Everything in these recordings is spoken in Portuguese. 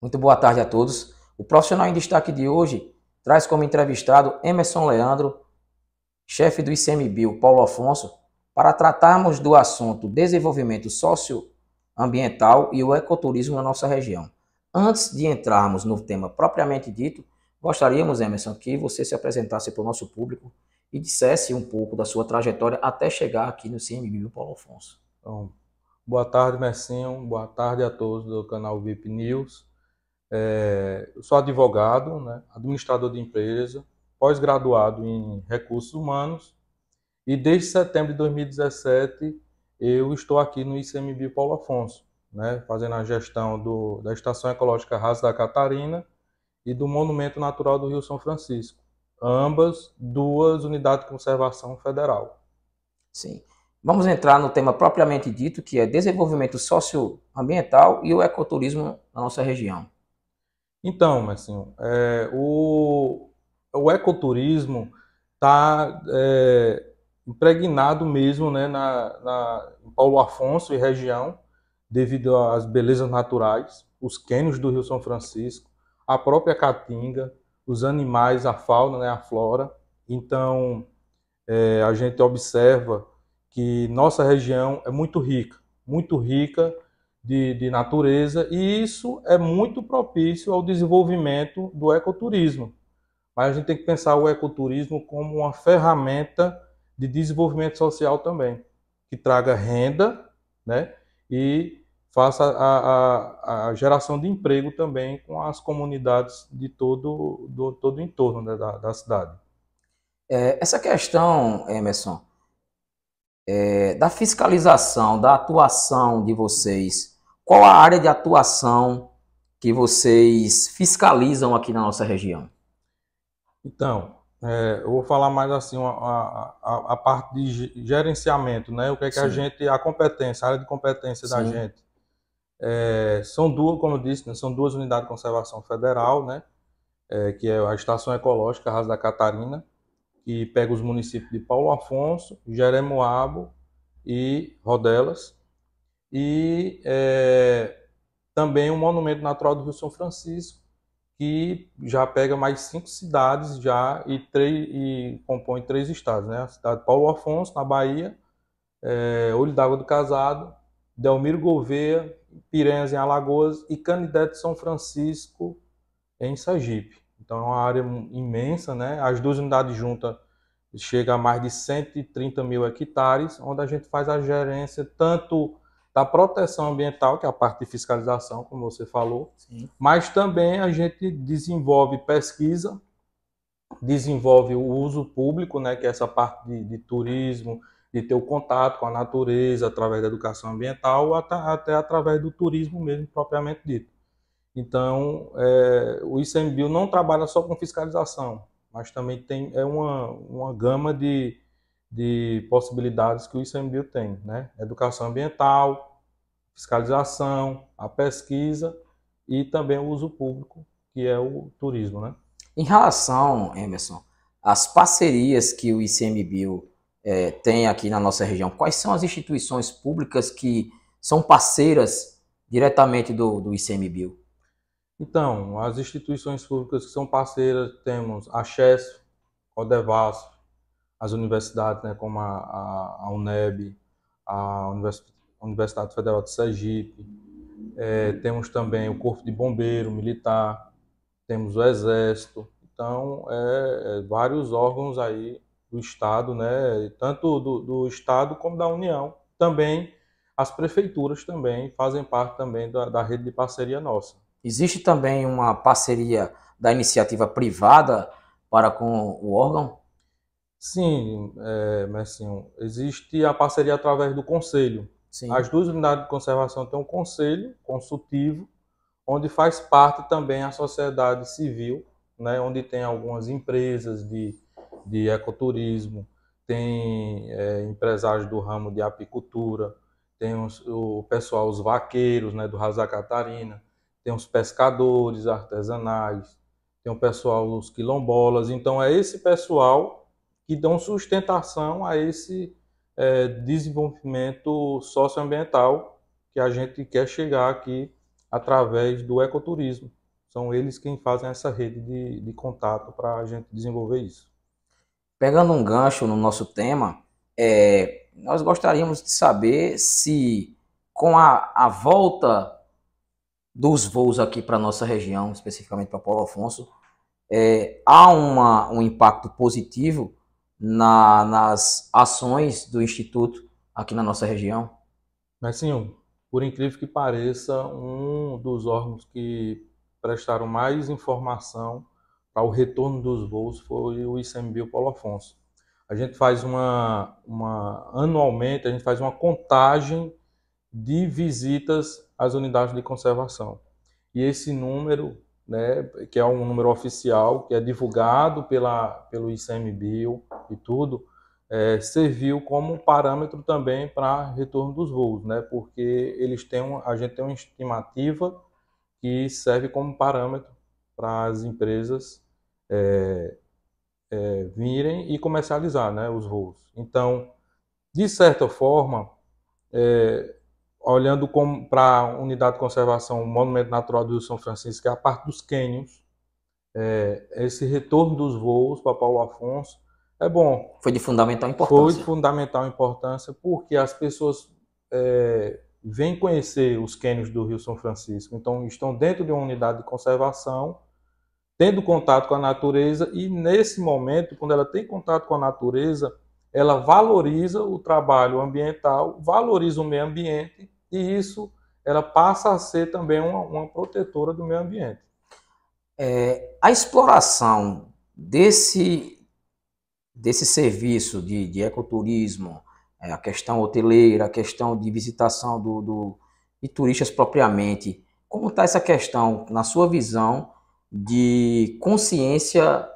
Muito boa tarde a todos. O profissional em destaque de hoje traz como entrevistado Emerson Leandro, chefe do ICMBio Paulo Afonso, para tratarmos do assunto desenvolvimento socioambiental e o ecoturismo na nossa região. Antes de entrarmos no tema propriamente dito, gostaríamos, Emerson, que você se apresentasse para o nosso público e dissesse um pouco da sua trajetória até chegar aqui no ICMBio Paulo Afonso. Bom, boa tarde, Mercinho. Boa tarde a todos do canal VIP News. É, eu sou advogado, né, administrador de empresa, pós-graduado em recursos humanos e desde setembro de 2017 eu estou aqui no ICMB Paulo Afonso, né, fazendo a gestão do, da Estação Ecológica Rasa da Catarina e do Monumento Natural do Rio São Francisco, ambas duas unidades de conservação federal. Sim. Vamos entrar no tema propriamente dito, que é desenvolvimento socioambiental e o ecoturismo na nossa região. Então, Marcinho, é, o, o ecoturismo está é, impregnado mesmo né, na, na, em Paulo Afonso e região, devido às belezas naturais, os cânions do Rio São Francisco, a própria caatinga, os animais, a fauna, né, a flora. Então, é, a gente observa que nossa região é muito rica, muito rica de, de natureza, e isso é muito propício ao desenvolvimento do ecoturismo. Mas a gente tem que pensar o ecoturismo como uma ferramenta de desenvolvimento social também, que traga renda né, e faça a, a, a geração de emprego também com as comunidades de todo, do, todo o entorno né, da, da cidade. É, essa questão, Emerson, é, da fiscalização, da atuação de vocês, qual a área de atuação que vocês fiscalizam aqui na nossa região? Então, é, eu vou falar mais assim a, a, a, parte de gerenciamento, né? O que é que Sim. a gente, a competência, a área de competência Sim. da gente. É, são duas, como eu disse, né? são duas unidades de conservação federal, né? É, que é a Estação Ecológica Rasa da Catarina que pega os municípios de Paulo Afonso, Jeremoabo e Rodelas, e é, também o um Monumento Natural do Rio São Francisco, que já pega mais cinco cidades já e, três, e compõe três estados, né? a cidade de Paulo Afonso, na Bahia, é, Olho d'Água do Casado, Delmiro Gouveia, Piranhas em Alagoas e Candidato de São Francisco em Sagipe. Então é uma área imensa, né? As duas unidades juntas chegam a mais de 130 mil hectares, onde a gente faz a gerência tanto da proteção ambiental, que é a parte de fiscalização, como você falou, Sim. mas também a gente desenvolve pesquisa, desenvolve o uso público, né, que é essa parte de, de turismo, de ter o contato com a natureza através da educação ambiental, até, até através do turismo mesmo, propriamente dito. Então, é, o ICMBio não trabalha só com fiscalização, mas também tem é uma, uma gama de, de possibilidades que o ICMBio tem, né? Educação ambiental, fiscalização, a pesquisa e também o uso público, que é o turismo, né? Em relação, Emerson, às parcerias que o ICMBio é, tem aqui na nossa região, quais são as instituições públicas que são parceiras diretamente do, do ICMBio? Então, as instituições públicas que são parceiras, temos a CHESF, Odevas, as universidades, né, como a, a, a UNEB, a Universidade Federal de Sergipe, é, temos também o Corpo de Bombeiro Militar, temos o Exército, então, é, é, vários órgãos aí do Estado, né, tanto do, do Estado como da União, também as prefeituras também fazem parte também da, da rede de parceria nossa. Existe também uma parceria da iniciativa privada para com o órgão? Sim, é, Mercinho. Existe a parceria através do conselho. Sim. As duas unidades de conservação têm um conselho consultivo, onde faz parte também a sociedade civil, né, onde tem algumas empresas de, de ecoturismo, tem é, empresários do ramo de apicultura, tem os, o pessoal, os vaqueiros né, do Rasa Catarina, tem os pescadores artesanais, tem o pessoal dos quilombolas. Então, é esse pessoal que dão sustentação a esse é, desenvolvimento socioambiental que a gente quer chegar aqui através do ecoturismo. São eles quem fazem essa rede de, de contato para a gente desenvolver isso. Pegando um gancho no nosso tema, é, nós gostaríamos de saber se com a, a volta dos voos aqui para nossa região, especificamente para Paulo Afonso, é, há uma, um impacto positivo na, nas ações do Instituto aqui na nossa região? sim, por incrível que pareça, um dos órgãos que prestaram mais informação para o retorno dos voos foi o ICMBio Paulo Afonso. A gente faz uma, uma anualmente, a gente faz uma contagem de visitas as unidades de conservação. E esse número, né, que é um número oficial, que é divulgado pela, pelo ICMBio e tudo, é, serviu como parâmetro também para retorno dos voos, né, porque eles têm um, a gente tem uma estimativa que serve como parâmetro para as empresas é, é, virem e comercializar né, os voos. Então, de certa forma, é, olhando para a unidade de conservação Monumento Natural do Rio São Francisco, é a parte dos cânions, é, esse retorno dos voos para Paulo Afonso é bom. Foi de fundamental importância. Foi de fundamental importância porque as pessoas é, vêm conhecer os cânions do Rio São Francisco, então estão dentro de uma unidade de conservação, tendo contato com a natureza e nesse momento, quando ela tem contato com a natureza, ela valoriza o trabalho ambiental, valoriza o meio ambiente e isso ela passa a ser também uma, uma protetora do meio ambiente. É, a exploração desse, desse serviço de, de ecoturismo, é, a questão hoteleira, a questão de visitação do, do de turistas propriamente, como está essa questão, na sua visão, de consciência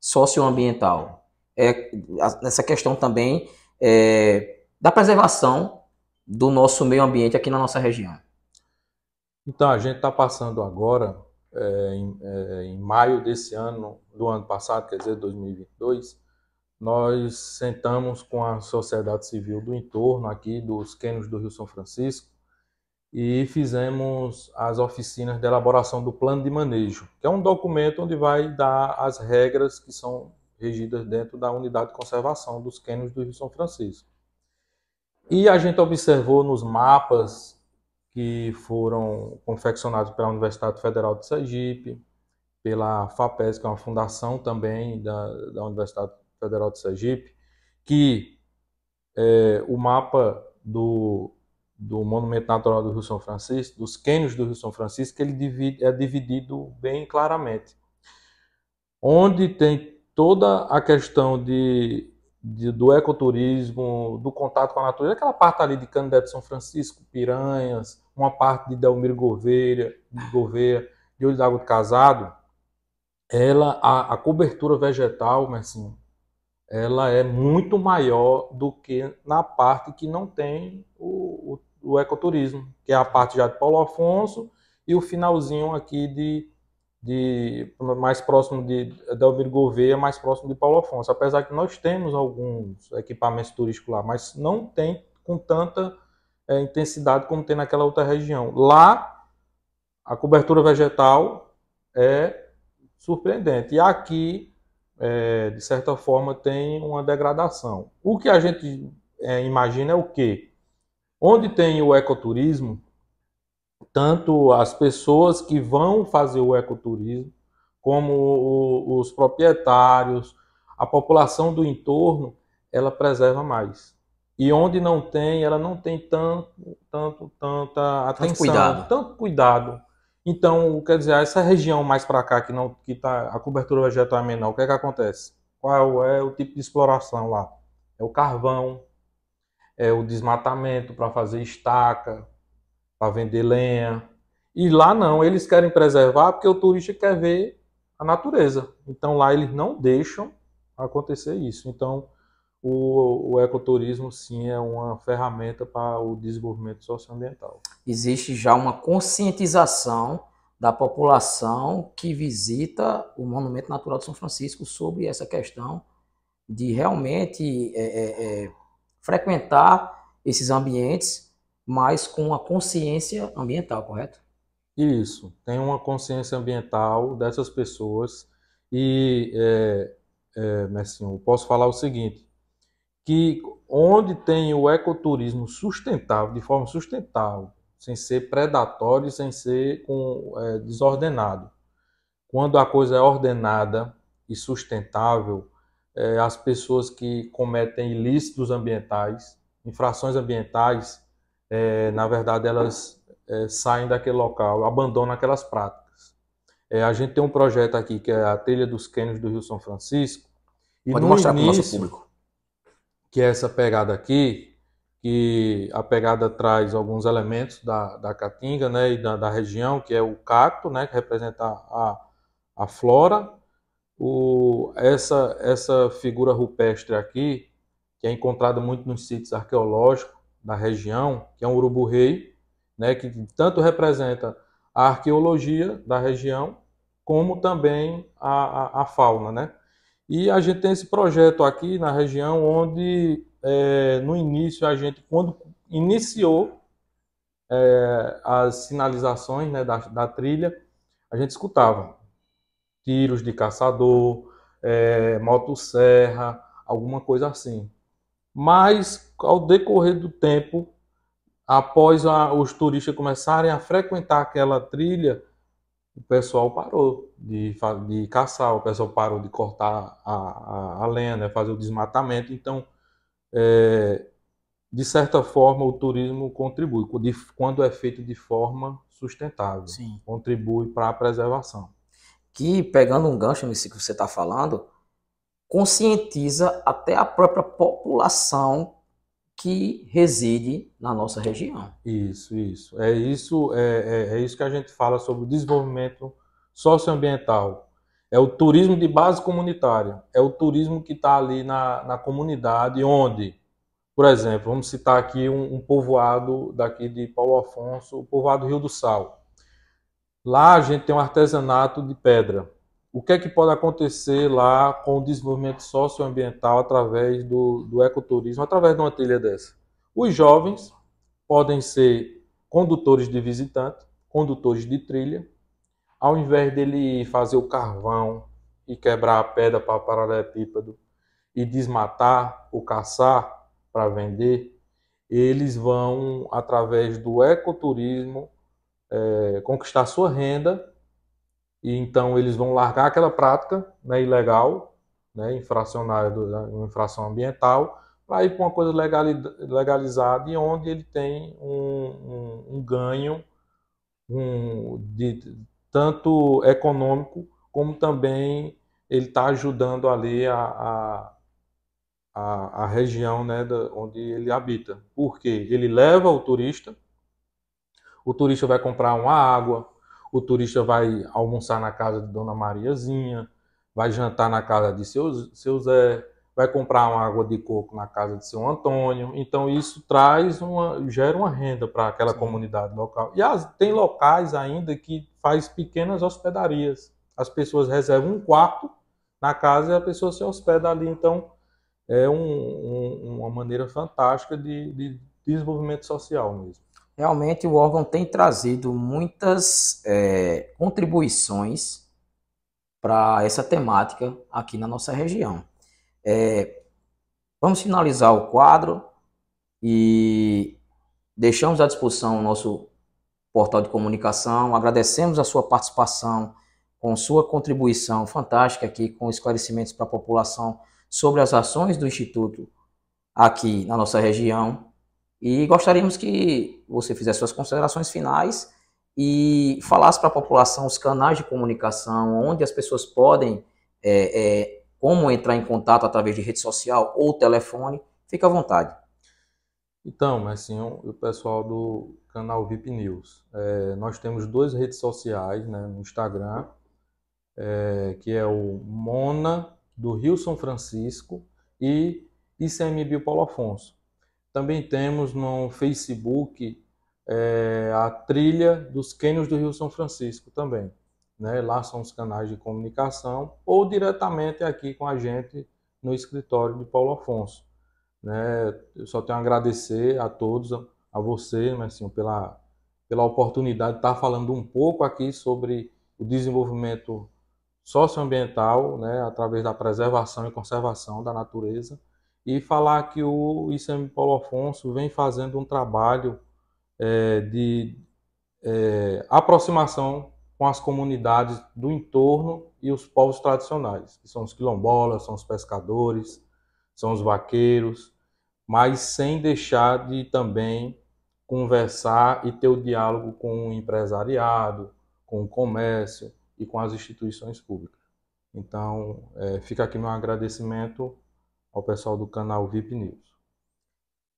socioambiental? é, nessa questão também é, da preservação do nosso meio ambiente aqui na nossa região. Então, a gente está passando agora, é, em, é, em, maio desse ano, do ano passado, quer dizer, 2022, nós sentamos com a sociedade civil do entorno aqui, dos quênios do Rio São Francisco, e fizemos as oficinas de elaboração do plano de manejo, que é um documento onde vai dar as regras que são regidas dentro da unidade de conservação dos cânions do Rio São Francisco. E a gente observou nos mapas que foram confeccionados pela Universidade Federal de Sergipe, pela FAPES, que é uma fundação também da, da Universidade Federal de Sergipe, que é, o mapa do, do Monumento Natural do Rio São Francisco, dos cânions do Rio São Francisco, ele divide, é dividido bem claramente. Onde tem toda a questão de, de, do ecoturismo, do contato com a natureza, aquela parte ali de de São Francisco, Piranhas, uma parte de Delmiro Gouveia, de Gouveia, de Olho d'Água Casado, ela, a, a cobertura vegetal, Marcinho, ela é muito maior do que na parte que não tem o, o, o ecoturismo, que é a parte já de Paulo Afonso e o finalzinho aqui de de mais próximo de Delvir Gouveia, mais próximo de Paulo Afonso. Apesar que nós temos alguns equipamentos turísticos lá, mas não tem com tanta é, intensidade como tem naquela outra região. Lá, a cobertura vegetal é surpreendente. E aqui, é, de certa forma, tem uma degradação. O que a gente é, imagina é o quê? Onde tem o ecoturismo, tanto as pessoas que vão fazer o ecoturismo, como o, os proprietários, a população do entorno, ela preserva mais. E onde não tem, ela não tem tanto, tanto, tanta atenção, tanto cuidado. Tanto cuidado. Então, quer dizer, essa região mais para cá que não que tá a cobertura vegetal é menor, o que é que acontece? Qual é o tipo de exploração lá? É o carvão, é o desmatamento para fazer estaca, para vender lenha. E lá não, eles querem preservar porque o turista quer ver a natureza. Então lá eles não deixam acontecer isso. Então o, o ecoturismo sim é uma ferramenta para o desenvolvimento socioambiental. Existe já uma conscientização da população que visita o Monumento Natural de São Francisco sobre essa questão de realmente é, é, é, frequentar esses ambientes mas com a consciência ambiental, correto? Isso, tem uma consciência ambiental dessas pessoas e, é, é, Messinho, eu posso falar o seguinte, que onde tem o ecoturismo sustentável, de forma sustentável, sem ser predatório, sem ser com, é, desordenado, quando a coisa é ordenada e sustentável, é, as pessoas que cometem ilícitos ambientais, infrações ambientais, é, na verdade, elas é, saem daquele local, abandonam aquelas práticas. É, a gente tem um projeto aqui que é a Trilha dos Cânions do Rio São Francisco. E Pode mostrar para o nosso público. Que é essa pegada aqui, que a pegada traz alguns elementos da, da caatinga né, e da, da região, que é o cacto, né, que representa a, a flora. O, essa, essa figura rupestre aqui, que é encontrada muito nos sítios arqueológicos, da região, que é um urubu-rei, né, que tanto representa a arqueologia da região, como também a, a, a, fauna. Né? E a gente tem esse projeto aqui na região, onde é, no início a gente, quando iniciou é, as sinalizações né, da, da trilha, a gente escutava tiros de caçador, é, motosserra, alguma coisa assim. Mas ao decorrer do tempo, após a, os turistas começarem a frequentar aquela trilha, o pessoal parou de, de caçar, o pessoal parou de cortar a, a, a lenha, né, fazer o desmatamento. Então, é, de certa forma, o turismo contribui, quando é feito de forma sustentável, Sim. contribui para a preservação. Que, pegando um gancho nisso que você está falando, conscientiza até a própria população que reside na nossa região. Isso, isso. É isso, é, é, é isso que a gente fala sobre o desenvolvimento socioambiental. É o turismo de base comunitária. É o turismo que está ali na, na comunidade, onde, por exemplo, vamos citar aqui um, um, povoado daqui de Paulo Afonso, o povoado Rio do Sal. Lá a gente tem um artesanato de pedra o que é que pode acontecer lá com o desenvolvimento socioambiental através do, do ecoturismo, através de uma trilha dessa? Os jovens podem ser condutores de visitante, condutores de trilha, ao invés dele fazer o carvão e quebrar a pedra para paralelepípedo e desmatar ou caçar para vender, eles vão, através do ecoturismo, é, conquistar sua renda e então eles vão largar aquela prática né, ilegal, né, infracionária, do, né, infração ambiental, para ir para uma coisa legalizada e onde ele tem um, um, um ganho um, de, tanto econômico como também ele está ajudando ali a, a, a, a região né, da, onde ele habita. Porque ele leva o turista, o turista vai comprar uma água, o turista vai almoçar na casa de Dona Mariazinha, vai jantar na casa de seu, seu Zé, vai comprar uma água de coco na casa de seu Antônio. Então isso traz uma gera uma renda para aquela Sim. comunidade local. E as, tem locais ainda que faz pequenas hospedarias. As pessoas reservam um quarto na casa e a pessoa se hospeda ali. Então é um, um, uma maneira fantástica de, de desenvolvimento social mesmo realmente o órgão tem trazido muitas é, contribuições para essa temática aqui na nossa região. É, vamos finalizar o quadro e deixamos à disposição o nosso portal de comunicação. Agradecemos a sua participação, com sua contribuição fantástica aqui, com esclarecimentos para a população sobre as ações do Instituto aqui na nossa região. E gostaríamos que você fizesse suas considerações finais e falasse para a população os canais de comunicação, onde as pessoas podem, é, é, como entrar em contato através de rede social ou telefone. Fique à vontade. Então, Marcinho, o pessoal do canal VIP News, é, nós temos duas redes sociais né, no Instagram, é, que é o Mona do Rio São Francisco e ICMBio Paulo Afonso. Também temos no Facebook é, a trilha dos cânions do Rio São Francisco também. Né? Lá são os canais de comunicação ou diretamente aqui com a gente no escritório de Paulo Afonso. Né? Eu só tenho a agradecer a todos, a você, Marcinho, pela, pela oportunidade de estar falando um pouco aqui sobre o desenvolvimento socioambiental, né, através da preservação e conservação da natureza e falar que o ICM Paulo Afonso vem fazendo um trabalho é, de é, aproximação com as comunidades do entorno e os povos tradicionais, que são os quilombolas, são os pescadores, são os vaqueiros, mas sem deixar de também conversar e ter o diálogo com o empresariado, com o comércio e com as instituições públicas. Então, é, fica aqui meu agradecimento ao pessoal do canal VIP News.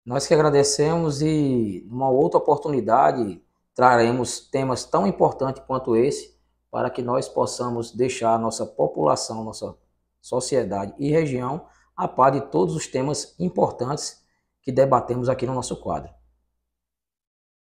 Nós que agradecemos e numa outra oportunidade traremos temas tão importantes quanto esse para que nós possamos deixar a nossa população, nossa sociedade e região a par de todos os temas importantes que debatemos aqui no nosso quadro.